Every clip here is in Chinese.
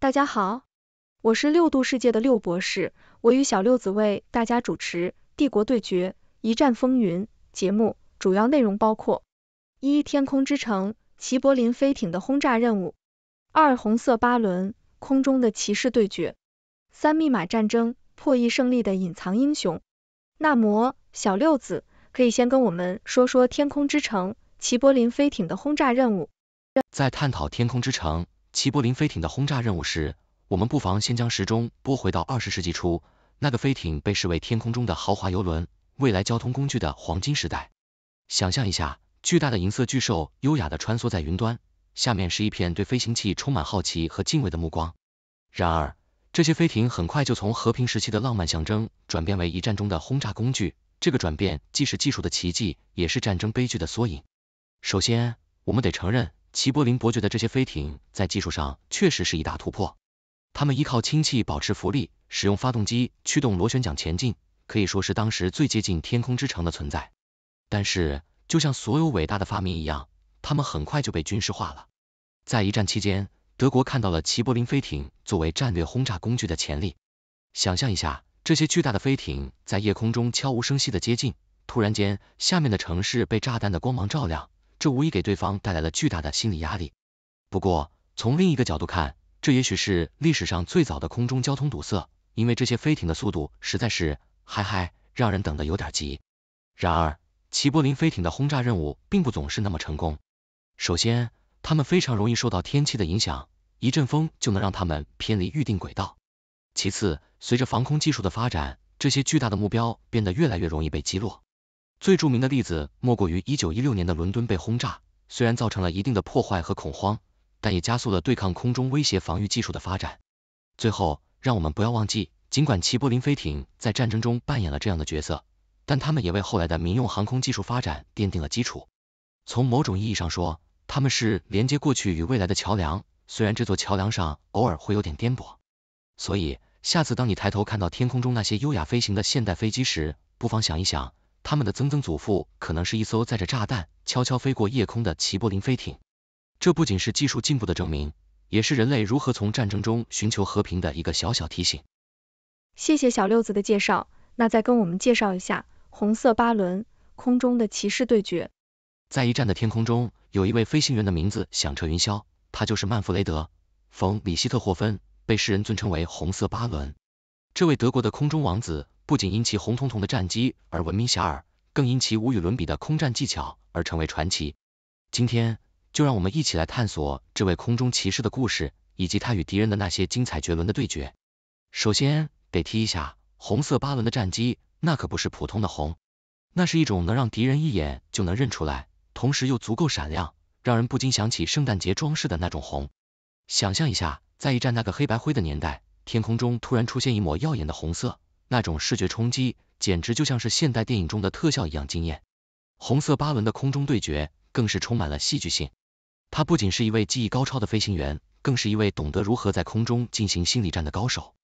大家好，我是六度世界的六博士，我与小六子为大家主持《帝国对决一战风云》节目，主要内容包括：一、天空之城齐柏林飞艇的轰炸任务；二、红色巴伦空中的骑士对决；三、密码战争破译胜利的隐藏英雄。那么，小六子，可以先跟我们说说天空之城齐柏林飞艇的轰炸任务。在探讨天空之城。齐柏林飞艇的轰炸任务时，我们不妨先将时钟拨回到二十世纪初，那个飞艇被视为天空中的豪华游轮、未来交通工具的黄金时代。想象一下，巨大的银色巨兽优雅地穿梭在云端，下面是一片对飞行器充满好奇和敬畏的目光。然而，这些飞艇很快就从和平时期的浪漫象征，转变为一战中的轰炸工具。这个转变既是技术的奇迹，也是战争悲剧的缩影。首先，我们得承认。齐柏林伯爵的这些飞艇在技术上确实是一大突破，他们依靠氢气保持浮力，使用发动机驱动螺旋桨前进，可以说是当时最接近天空之城的存在。但是，就像所有伟大的发明一样，它们很快就被军事化了。在一战期间，德国看到了齐柏林飞艇作为战略轰炸工具的潜力。想象一下，这些巨大的飞艇在夜空中悄无声息的接近，突然间，下面的城市被炸弹的光芒照亮。这无疑给对方带来了巨大的心理压力。不过，从另一个角度看，这也许是历史上最早的空中交通堵塞，因为这些飞艇的速度实在是嗨嗨，让人等得有点急。然而，齐柏林飞艇的轰炸任务并不总是那么成功。首先，它们非常容易受到天气的影响，一阵风就能让它们偏离预定轨道。其次，随着防空技术的发展，这些巨大的目标变得越来越容易被击落。最著名的例子莫过于一九一六年的伦敦被轰炸，虽然造成了一定的破坏和恐慌，但也加速了对抗空中威胁防御技术的发展。最后，让我们不要忘记，尽管齐柏林飞艇在战争中扮演了这样的角色，但他们也为后来的民用航空技术发展奠定了基础。从某种意义上说，他们是连接过去与未来的桥梁，虽然这座桥梁上偶尔会有点颠簸。所以，下次当你抬头看到天空中那些优雅飞行的现代飞机时，不妨想一想。他们的曾曾祖父可能是一艘载着炸弹悄悄飞过夜空的齐柏林飞艇。这不仅是技术进步的证明，也是人类如何从战争中寻求和平的一个小小提醒。谢谢小六子的介绍，那再跟我们介绍一下红色巴伦空中的骑士对决。在一战的天空中，有一位飞行员的名字响彻云霄，他就是曼弗雷德·冯·里希特霍芬，被世人尊称为红色巴伦。这位德国的空中王子。不仅因其红彤彤的战机而闻名遐迩，更因其无与伦比的空战技巧而成为传奇。今天，就让我们一起来探索这位空中骑士的故事，以及他与敌人的那些精彩绝伦的对决。首先得提一下红色巴伦的战机，那可不是普通的红，那是一种能让敌人一眼就能认出来，同时又足够闪亮，让人不禁想起圣诞节装饰的那种红。想象一下，在一战那个黑白灰的年代，天空中突然出现一抹耀眼的红色。那种视觉冲击，简直就像是现代电影中的特效一样惊艳。红色巴伦的空中对决更是充满了戏剧性。他不仅是一位技艺高超的飞行员，更是一位懂得如何在空中进行心理战的高手。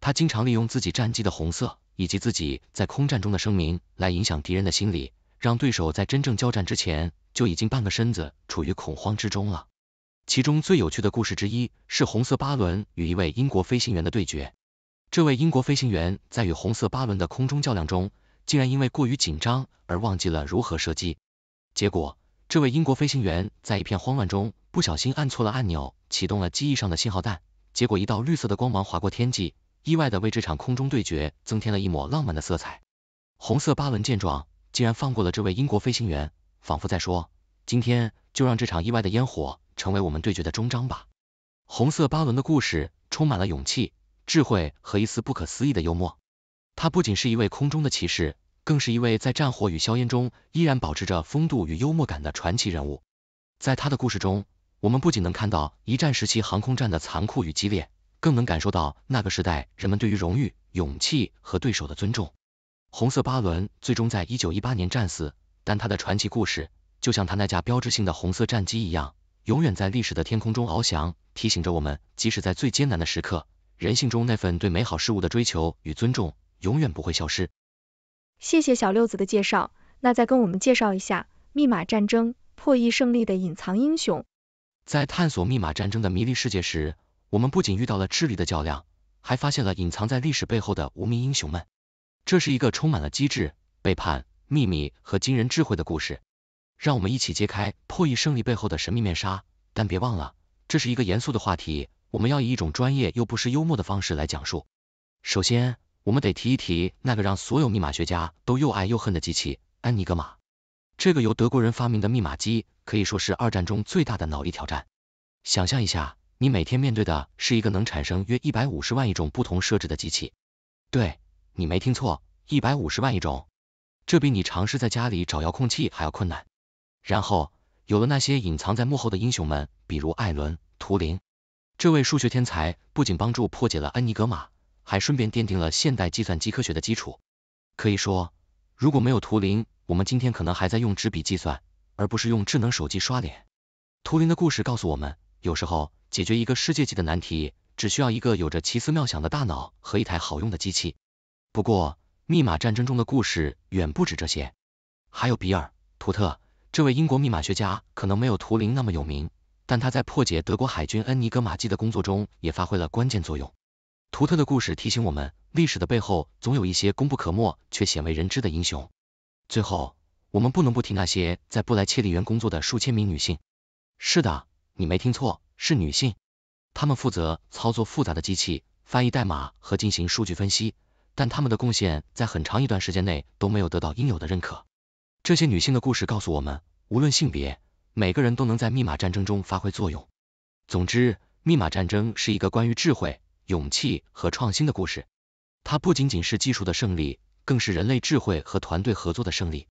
他经常利用自己战机的红色以及自己在空战中的声明来影响敌人的心理，让对手在真正交战之前就已经半个身子处于恐慌之中了。其中最有趣的故事之一是红色巴伦与一位英国飞行员的对决。这位英国飞行员在与红色巴伦的空中较量中，竟然因为过于紧张而忘记了如何射击。结果，这位英国飞行员在一片慌乱中，不小心按错了按钮，启动了机翼上的信号弹。结果，一道绿色的光芒划过天际，意外的为这场空中对决增添了一抹浪漫的色彩。红色巴伦见状，竟然放过了这位英国飞行员，仿佛在说，今天就让这场意外的烟火成为我们对决的终章吧。红色巴伦的故事充满了勇气。智慧和一丝不可思议的幽默，他不仅是一位空中的骑士，更是一位在战火与硝烟中依然保持着风度与幽默感的传奇人物。在他的故事中，我们不仅能看到一战时期航空战的残酷与激烈，更能感受到那个时代人们对于荣誉、勇气和对手的尊重。红色巴伦最终在一九一八年战死，但他的传奇故事就像他那架标志性的红色战机一样，永远在历史的天空中翱翔，提醒着我们，即使在最艰难的时刻。人性中那份对美好事物的追求与尊重，永远不会消失。谢谢小六子的介绍，那再跟我们介绍一下《密码战争：破译胜利的隐藏英雄》。在探索密码战争的迷离世界时，我们不仅遇到了智力的较量，还发现了隐藏在历史背后的无名英雄们。这是一个充满了机智、背叛、秘密和惊人智慧的故事。让我们一起揭开破译胜利背后的神秘面纱，但别忘了，这是一个严肃的话题。我们要以一种专业又不失幽默的方式来讲述。首先，我们得提一提那个让所有密码学家都又爱又恨的机器——安尼格玛。这个由德国人发明的密码机可以说是二战中最大的脑力挑战。想象一下，你每天面对的是一个能产生约一百五十万亿种不同设置的机器。对，你没听错，一百五十万亿种，这比你尝试在家里找遥控器还要困难。然后，有了那些隐藏在幕后的英雄们，比如艾伦、图灵。这位数学天才不仅帮助破解了恩尼格玛，还顺便奠定了现代计算机科学的基础。可以说，如果没有图灵，我们今天可能还在用纸笔计算，而不是用智能手机刷脸。图灵的故事告诉我们，有时候解决一个世界级的难题，只需要一个有着奇思妙想的大脑和一台好用的机器。不过，密码战争中的故事远不止这些，还有比尔·图特，这位英国密码学家可能没有图灵那么有名。但他在破解德国海军恩尼格玛机的工作中也发挥了关键作用。图特的故事提醒我们，历史的背后总有一些功不可没却鲜为人知的英雄。最后，我们不能不提那些在布莱切利园工作的数千名女性。是的，你没听错，是女性。她们负责操作复杂的机器、翻译代码和进行数据分析，但她们的贡献在很长一段时间内都没有得到应有的认可。这些女性的故事告诉我们，无论性别。每个人都能在密码战争中发挥作用。总之，密码战争是一个关于智慧、勇气和创新的故事。它不仅仅是技术的胜利，更是人类智慧和团队合作的胜利。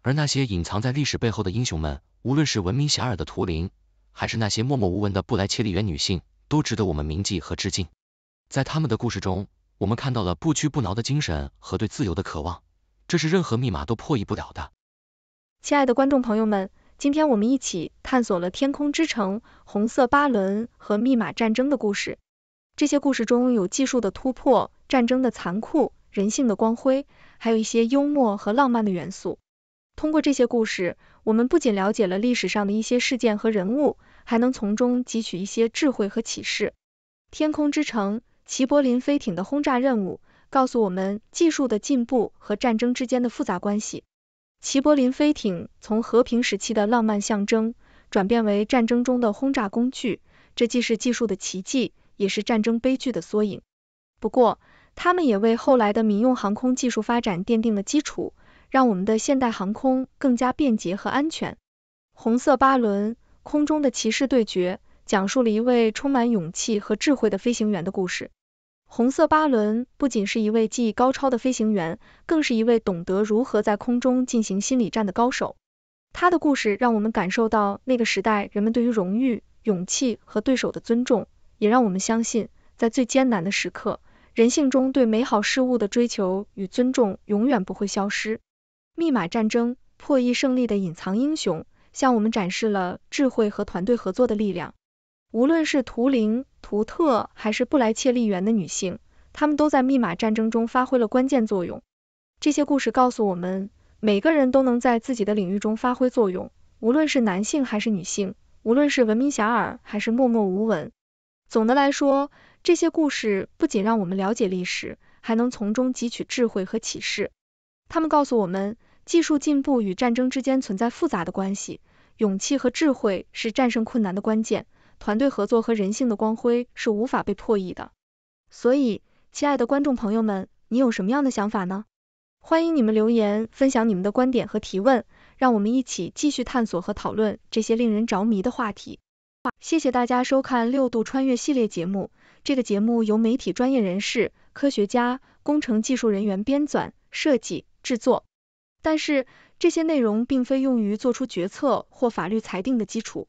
而那些隐藏在历史背后的英雄们，无论是闻名遐迩的图灵，还是那些默默无闻的布莱切利园女性，都值得我们铭记和致敬。在他们的故事中，我们看到了不屈不挠的精神和对自由的渴望，这是任何密码都破译不了的。亲爱的观众朋友们。今天我们一起探索了《天空之城》《红色巴伦》和《密码战争》的故事。这些故事中有技术的突破、战争的残酷、人性的光辉，还有一些幽默和浪漫的元素。通过这些故事，我们不仅了解了历史上的一些事件和人物，还能从中汲取一些智慧和启示。《天空之城》齐柏林飞艇的轰炸任务，告诉我们技术的进步和战争之间的复杂关系。齐柏林飞艇从和平时期的浪漫象征，转变为战争中的轰炸工具，这既是技术的奇迹，也是战争悲剧的缩影。不过，他们也为后来的民用航空技术发展奠定了基础，让我们的现代航空更加便捷和安全。《红色巴伦：空中的骑士对决》讲述了一位充满勇气和智慧的飞行员的故事。红色巴伦不仅是一位技艺高超的飞行员，更是一位懂得如何在空中进行心理战的高手。他的故事让我们感受到那个时代人们对于荣誉、勇气和对手的尊重，也让我们相信，在最艰难的时刻，人性中对美好事物的追求与尊重永远不会消失。密码战争破译胜利的隐藏英雄，向我们展示了智慧和团队合作的力量。无论是图灵、图特还是布莱切利园的女性，她们都在密码战争中发挥了关键作用。这些故事告诉我们，每个人都能在自己的领域中发挥作用，无论是男性还是女性，无论是闻名遐迩还是默默无闻。总的来说，这些故事不仅让我们了解历史，还能从中汲取智慧和启示。他们告诉我们，技术进步与战争之间存在复杂的关系，勇气和智慧是战胜困难的关键。团队合作和人性的光辉是无法被破译的。所以，亲爱的观众朋友们，你有什么样的想法呢？欢迎你们留言分享你们的观点和提问，让我们一起继续探索和讨论这些令人着迷的话题。谢谢大家收看六度穿越系列节目。这个节目由媒体专业人士、科学家、工程技术人员编纂、设计、制作，但是这些内容并非用于做出决策或法律裁定的基础。